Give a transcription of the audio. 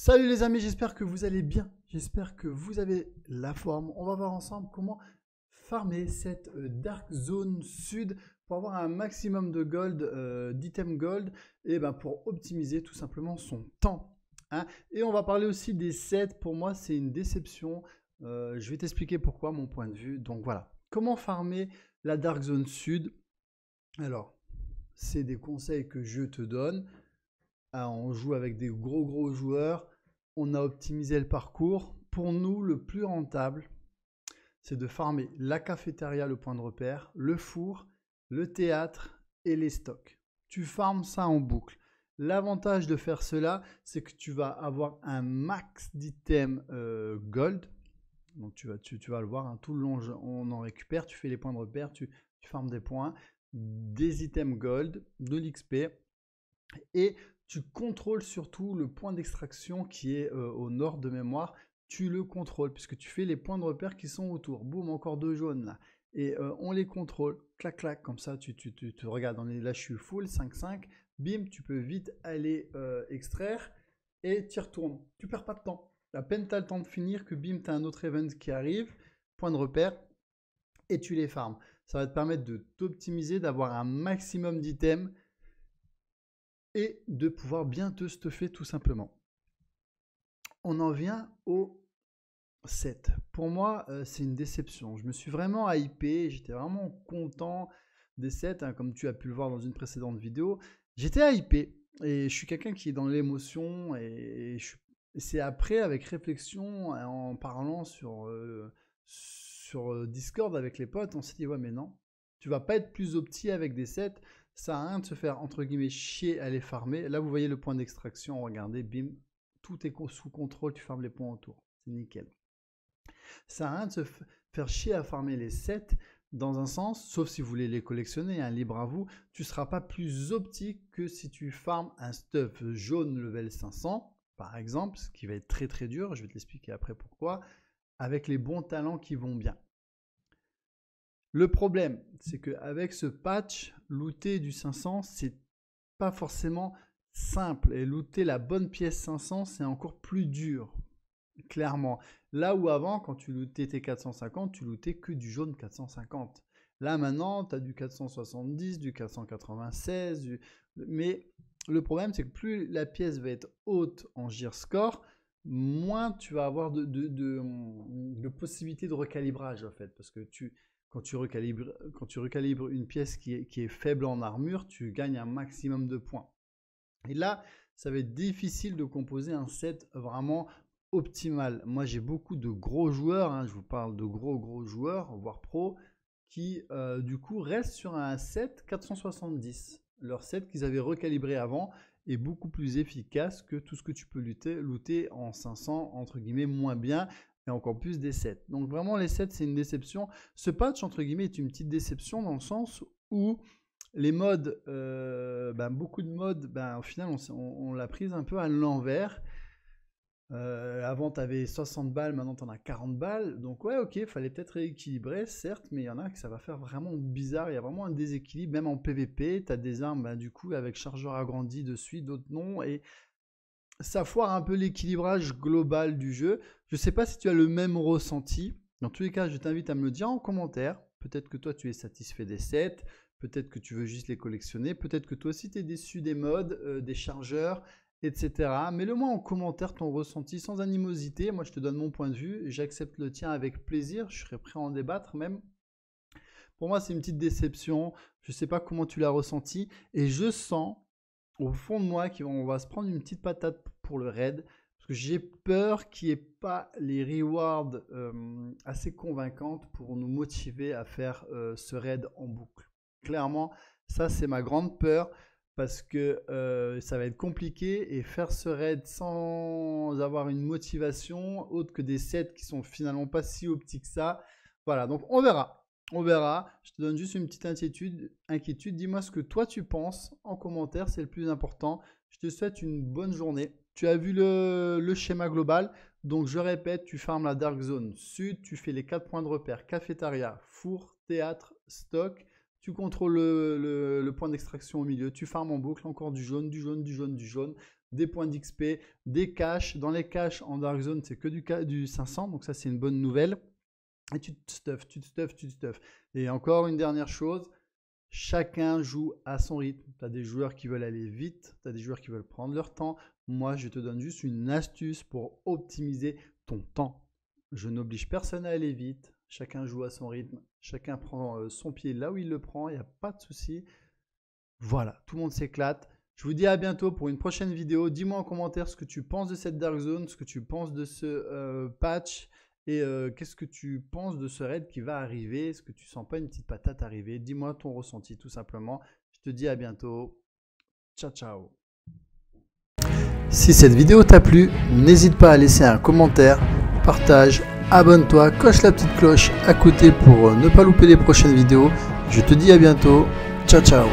Salut les amis, j'espère que vous allez bien. J'espère que vous avez la forme. On va voir ensemble comment farmer cette euh, Dark Zone Sud pour avoir un maximum de gold, euh, gold, et ben pour optimiser tout simplement son temps. Hein. Et on va parler aussi des sets. Pour moi, c'est une déception. Euh, je vais t'expliquer pourquoi, mon point de vue. Donc voilà. Comment farmer la Dark Zone Sud Alors, c'est des conseils que je te donne. Ah, on joue avec des gros gros joueurs, on a optimisé le parcours. Pour nous, le plus rentable, c'est de farmer la cafétéria, le point de repère, le four, le théâtre et les stocks. Tu farmes ça en boucle. L'avantage de faire cela, c'est que tu vas avoir un max d'items euh, gold. Donc tu vas, tu, vas le voir, hein, tout le long on en récupère, tu fais les points de repère, tu, tu farmes des points, des items gold, de l'XP. Et tu contrôles surtout le point d'extraction qui est euh, au nord de mémoire. Tu le contrôles puisque tu fais les points de repère qui sont autour. Boum, encore deux jaunes là. Et euh, on les contrôle. Clac, clac, comme ça, tu, tu, regardes. On est, là, je suis full, 5-5. Bim, tu peux vite aller euh, extraire et tu retournes. Tu perds pas de temps. La peine, tu as le temps de finir que bim, tu as un autre event qui arrive. Point de repère, et tu les farmes. Ça va te permettre de t'optimiser, d'avoir un maximum d'items et de pouvoir bien te stuffer tout simplement. On en vient au 7. Pour moi, euh, c'est une déception. Je me suis vraiment hypé, j'étais vraiment content des 7, hein, comme tu as pu le voir dans une précédente vidéo. J'étais hypé et je suis quelqu'un qui est dans l'émotion et, c'est après, avec réflexion, en parlant sur, euh, sur euh, Discord avec les potes, on s'est dit ouais mais non, tu vas pas être plus opti avec des sets, Ça a rien de se faire, entre guillemets, chier à les farmer. Là, vous voyez le point d'extraction. Regardez, bim. Tout est sous contrôle. Tu farmes les points autour. C'est nickel. Ça a rien de se faire chier à farmer les 7 dans un sens, sauf si vous voulez les collectionner, hein, libre à vous, tu ne seras pas plus optique que si tu farmes un stuff jaune level 500, par exemple, ce qui va être très très dur, je vais te l'expliquer après pourquoi, avec les bons talents qui vont bien. Le problème, c'est qu'avec ce patch, looter du 500, c'est pas forcément simple. Et looter la bonne pièce 500, c'est encore plus dur, clairement. Là où avant, quand tu lootais tes 450, tu lootais que du jaune 450. Là maintenant, tu as du 470, du 496, mais le problème c'est que plus la pièce va être haute en gear moins tu vas avoir de, de, de, de possibilités de recalibrage en fait, parce que tu, quand tu recalibres, une pièce qui est, faible en armure, tu gagnes un maximum de points. Et là, ça va être difficile de composer un set vraiment optimal. Moi, j'ai beaucoup de gros joueurs, hein, je vous parle de gros gros joueurs, voire pro, qui euh, du coup restent sur un set 470. Leur set qu'ils avaient recalibré avant est beaucoup plus efficace que tout ce que tu peux looter, looter en 500, entre guillemets, moins bien, encore plus des 7. Donc vraiment, les 7, c'est une déception. Ce patch, entre guillemets, est une petite déception dans le sens où les modes, euh, ben, beaucoup de modes, ben, au final, on, on, l'a prise un peu à l'envers. Euh, avant, tu avais 60 balles, maintenant, tu en as 40 balles. Donc, ouais, ok, fallait peut-être rééquilibrer, certes, mais il y en a que ça va faire vraiment bizarre. Il y a vraiment un déséquilibre, même en PvP. Tu as des armes, ben, du coup, avec chargeur agrandi dessus, d'autres non. Et ça foire un peu l'équilibrage global du jeu. Je ne sais pas si tu as le même ressenti. Dans tous les cas, je t'invite à me le dire en commentaire. Peut-être que toi, tu es satisfait des sets. Peut-être que tu veux juste les collectionner. Peut-être que toi aussi, tu es déçu des modes, euh, des chargeurs, etc. Mets-le-moi en commentaire ton ressenti sans animosité. Moi, je te donne mon point de vue. J'accepte le tien avec plaisir. Je serais prêt à en débattre même. Pour moi, c'est une petite déception. Je ne sais pas comment tu l'as ressenti. Et je sens au fond de moi on va se prendre une petite patate pour le raid. Parce que j'ai peur qu'il n'y ait pas les rewards euh, assez convaincantes pour nous motiver à faire euh, ce raid en boucle. Clairement, ça c'est ma grande peur parce que euh, ça va être compliqué et faire ce raid sans avoir une motivation autre que des sets qui sont finalement pas si optiques que ça. Voilà, donc on verra. On verra. Je te donne juste une petite inquiétude. inquiétude. Dis-moi ce que toi tu penses en commentaire, c'est le plus important. Je te souhaite une bonne journée. Tu as vu le, schéma global. Donc je répète, tu farmes la Dark Zone Sud, tu fais les quatre points de repère, cafétéria, four, théâtre, stock. Tu contrôles le, point d'extraction au milieu, tu farmes en boucle, encore du jaune, du jaune, du jaune, du jaune, des points d'XP, des caches. Dans les caches en Dark Zone, c'est que du 500, donc ça c'est une bonne nouvelle. Et tu te stuffes, tu te stuffes, tu te stuffes. Et encore une dernière chose, chacun joue à son rythme. Tu as des joueurs qui veulent aller vite, tu as des joueurs qui veulent prendre leur temps. Moi, je te donne juste une astuce pour optimiser ton temps. Je n'oblige personne à aller vite. Chacun joue à son rythme. Chacun prend euh, son pied là où il le prend. Il n'y a pas de souci. Voilà, tout le monde s'éclate. Je vous dis à bientôt pour une prochaine vidéo. Dis-moi en commentaire ce que tu penses de cette Dark Zone, ce que tu penses de ce euh, patch. Et euh, qu'est-ce que tu penses de ce raid qui va arriver Est-ce que tu sens pas une petite patate arriver Dis-moi ton ressenti tout simplement. Je te dis à bientôt. Ciao ciao. Si cette vidéo t'a plu, n'hésite pas à laisser un commentaire, partage, abonne-toi, coche la petite cloche à côté pour euh, ne pas louper les prochaines vidéos. Je te dis à bientôt. Ciao ciao